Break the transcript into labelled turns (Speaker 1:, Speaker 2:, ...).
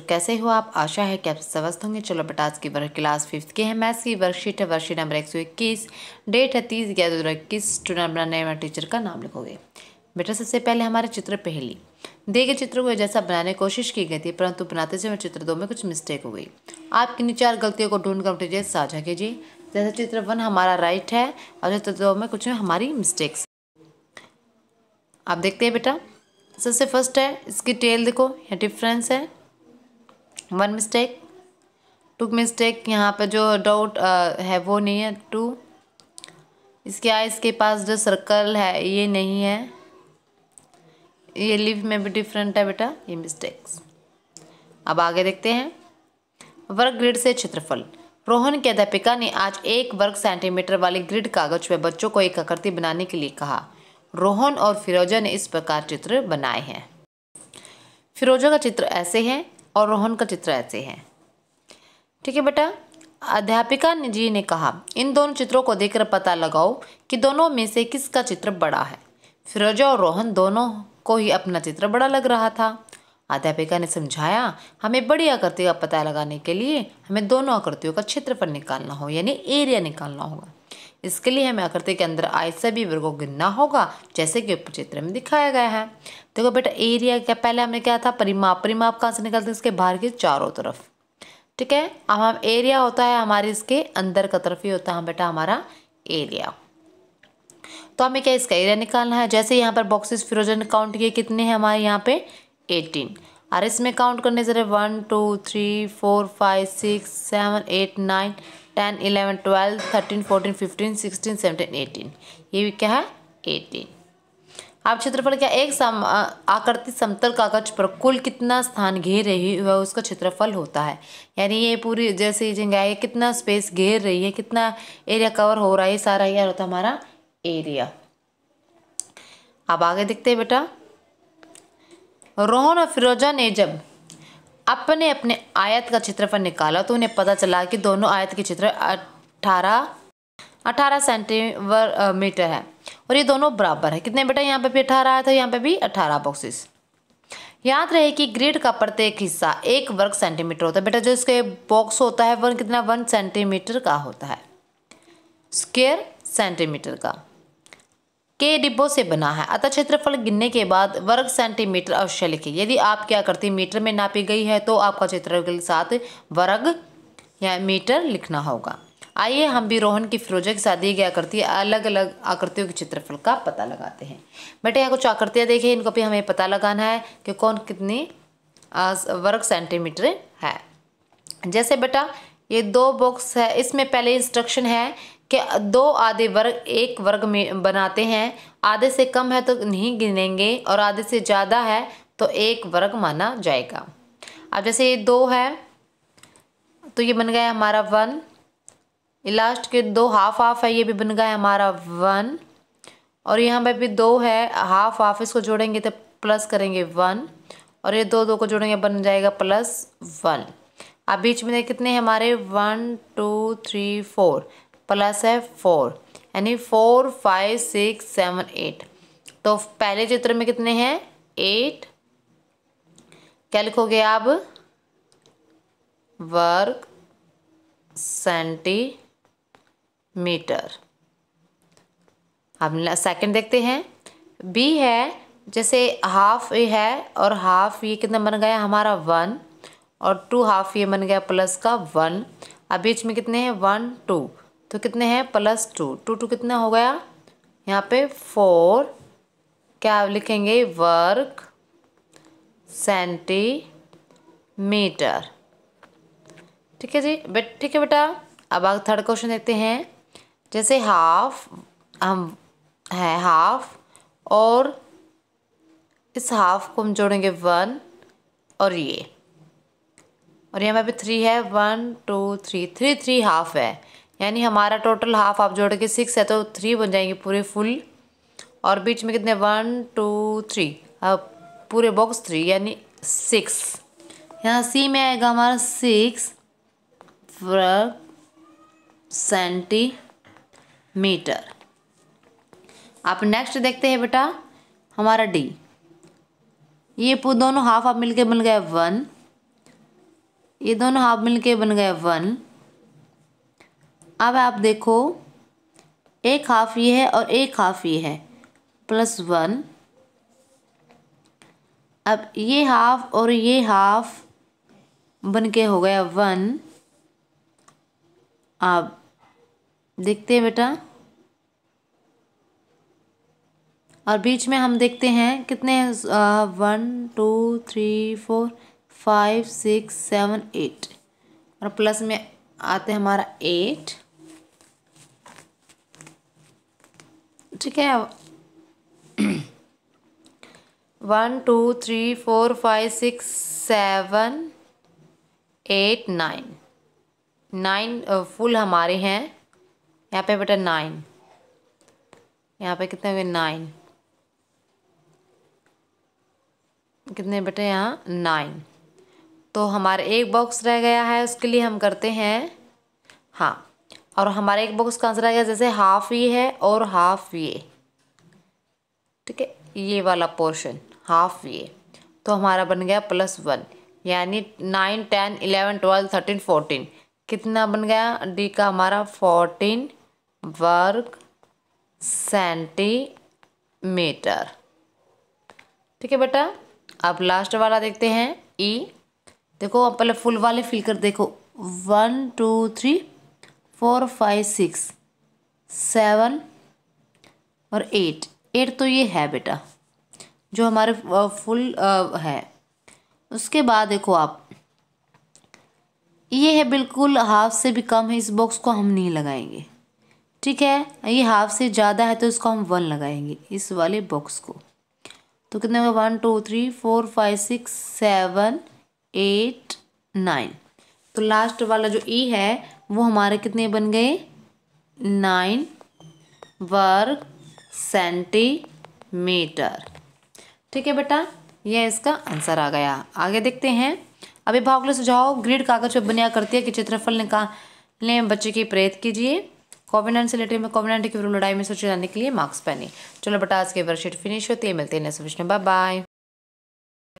Speaker 1: तो कैसे हो आप आशा है कि आप स्वस्थ होंगे चलो बेटा आज की वर्ग क्लास फिफ्थ के हैं मैथ्स की वर्कशीट है वर्कशीट नंबर एक सौ इक्कीस डेट है तीस ग्यारह दो हज़ार इक्कीस स्टूडेंट अपना नया टीचर का नाम लिखोगे बेटा सबसे पहले हमारे चित्र पहली दिए गए चित्र को जैसा बनाने की कोशिश की गई थी परंतु बनाते समय चित्र दो में कुछ मिस्टेक हो गई आप किन्नी चार गलतियों को ढूंढ कर टीचर साझा कीजिए जैसे चित्र वन हमारा राइट है और चित्र दो में कुछ हमारी मिस्टेक्स आप देखते हैं बेटा सबसे फर्स्ट है इसकी टेल देखो यह डिफरेंस है वन मिस्टेक टू मिस्टेक यहाँ पर जो डाउट uh, है वो नहीं है टू इसके आइस के पास जो सर्कल है ये नहीं है ये लिव में भी डिफरेंट है बेटा ये मिस्टेक्स अब आगे देखते हैं वर्ग ग्रिड से क्षेत्रफल रोहन की अध्यापिका ने आज एक वर्ग सेंटीमीटर वाली ग्रिड कागज में बच्चों को एक आकृति बनाने के लिए कहा रोहन और फिरोजा ने इस प्रकार चित्र बनाए हैं फिरोजा का चित्र ऐसे है और रोहन का चित्र ऐसे है ठीक है बेटा अध्यापिका जी ने कहा इन दोनों चित्रों को देखकर पता लगाओ कि दोनों में से किसका चित्र बड़ा है फिरोजा और रोहन दोनों को ही अपना चित्र बड़ा लग रहा था अध्यापिका ने समझाया हमें बड़ी आकृतियों का पता लगाने के लिए हमें दोनों आकृतियों का क्षेत्रफल निकालना हो यानी एरिया निकालना होगा इसके लिए हमें आकृति के अंदर आए सभी वर्ग को गिनना होगा जैसे कि ऊपर चित्र में दिखाया गया है देखो बेटा एरिया क्या पहले हमने क्या था परिमाप परिमाप कहाँ से निकलते हैं इसके बाहर के चारों तरफ ठीक है अब हम एरिया होता है हमारे इसके अंदर का तरफ ही होता है बेटा हमारा एरिया तो हमें क्या इसका एरिया निकालना है जैसे यहाँ पर बॉक्सेस फिरोजन काउंट किए कितने हैं हमारे यहाँ पे एटीन और इसमें काउंट करने से one two three four five six seven eight nine ten eleven twelve thirteen fourteen fifteen sixteen seventeen eighteen ये भी क्या है एटीन आप क्षेत्रफल क्या एक सम आकृति समतल कागज पर कुल कितना स्थान घेर रही है वह उसका क्षेत्रफल होता है यानी ये पूरी जैसे ये जगह है कितना स्पेस घेर रही है कितना एरिया कवर हो रहा है सारा यार होता हमारा एरिया अब आगे देखते हैं बेटा रोहन और फिरोजा ने जब अपने अपने आयत का चित्रफल निकाला तो उन्हें पता चला कि दोनों आयत के चित्र अठारह अठारह सेंटीवर मीटर है और ये दोनों बराबर है कितने बेटा यहाँ पे भी अठारह आया था यहाँ पे भी अठारह बॉक्सेस याद रहे कि ग्रिड का प्रत्येक हिस्सा एक वर्ग सेंटीमीटर होता है बेटा जो इसके बॉक्स होता है वन कितना वन सेंटीमीटर का होता है स्केयर सेंटीमीटर का के डिब्बों से बना है अतः क्षेत्रफल गिनने के बाद वर्ग सेंटीमीटर अवश्य लिखें यदि आप आपकी आकृति मीटर में नापी गई है तो आपका क्षेत्रफल के साथ वर्ग या मीटर लिखना होगा आइए हम भी रोहन की फिरोजा के साथ दी गई आकृति अलग अलग आकृतियों के चित्रफल का पता लगाते हैं बेटे यहाँ कुछ आकृतियाँ देखें इनको भी हमें पता लगाना है कि कौन कितनी वर्ग सेंटीमीटर है जैसे बेटा ये दो बॉक्स है इसमें पहले इंस्ट्रक्शन है कि दो आधे वर्ग एक वर्ग में बनाते हैं आधे से कम है तो नहीं गिनेंगे और आधे से ज़्यादा है तो एक वर्ग माना जाएगा अब जैसे ये दो है तो ये बन गया हमारा वन लास्ट के दो हाफ हाफ है ये भी बन गया हमारा वन और यहाँ पे भी दो है हाफ हाफ इसको जोड़ेंगे तो प्लस करेंगे वन और ये दो दो को जोड़ेंगे बन जाएगा प्लस वन अब बीच में देख कितने हमारे one two three four plus है फोर यानी four five six seven eight तो पहले चित्र में कितने हैं एट क्या लिखोगे आप वर्ग सेंटीमीटर अब सेकंड देखते हैं बी है जैसे हाफ ए है और हाफ ये कितना बन गया हमारा वन और टू हाफ ये बन गया प्लस का वन अब बीच में कितने हैं वन टू तो कितने हैं प्लस टू टू टू कितना हो गया यहाँ पे फोर क्या लिखेंगे वर्क सेंटीमीटर ठीक है जी बेट ठीक है बेटा अब आप थर्ड क्वेश्चन देखते हैं जैसे हाफ हम है हाफ और इस हाफ को हम जोड़ेंगे वन और ये और यहाँ पे थ्री है one two three three three half है यानी हमारा टोटल हाफ आप जोड़ के सिक्स है तो थ्री बन जाएंगे पूरे फुल और बीच में कितने वन टू थ्री अब पूरे बॉक्स थ्री यानी सिक्स यहाँ सी में आएगा हमारा सिक्स सेंटीमीटर आप नेक्स्ट देखते हैं बेटा हमारा डी ये दोनों हाफ आप मिलके मिल गए वन ये दोनों हाफ मिल के बन गए वन अब आप देखो एक हाफ ये है और एक हाफ ये है प्लस वन अब ये हाफ और ये हाफ बन के हो गया वन आप देखते हैं बेटा और बीच में हम देखते हैं कितने one two three four five six seven eight और प्लस में आते हमारा एट ठीक है one two three four five six seven eight nine nine full हमारे हैं यहाँ पे बेटा नाइन यहाँ पे कितने हुए नाइन कितने बेटे यहाँ नाइन तो हमारा एक बॉक्स रह गया है उसके लिए हम करते हैं हाँ और हमारा एक बॉक्स का आंसर आ गया जैसे हाफ ये है और हाफ ये ठीक है ये वाला पोर्शन हाफ ये तो हमारा बन गया प्लस वन यानी nine ten eleven twelve thirteen fourteen कितना बन गया डी का हमारा फोर्टीन वर्ग सेंटीमीटर ठीक है बेटा अब लास्ट वाला देखते हैं ई e. देखो आप पहले फुल वाले फिल कर देखो one two three four five six seven और एट एट तो ये है बेटा जो हमारे फुल है उसके बाद देखो आप ये है बिल्कुल हाफ से भी कम है इस बॉक्स को हम नहीं लगाएंगे ठीक है ये हाफ से ज़्यादा है तो इसको हम वन लगाएंगे इस वाले बॉक्स को तो कितने होगा one two three four five six seven eight nine तो लास्ट वाला जो ई e है वो हमारे कितने बन गए नाइन वर्ग सेंटीमीटर ठीक है बेटा यह इसका आंसर आ गया आगे देखते हैं भाव के सुझाव ग्रिड कागज पर बनिया करती है कि चित्रफल निकालने बच्चे की प्रेरित कीजिए नाइन से रिलेटेड में नाइन की लड़ाई में सोचे जाने के लिए मार्क्स पहने चलो बेटा आज की वर्कशीट फिनिश होती है मिलते हैं नेक्स्ट बाय बाय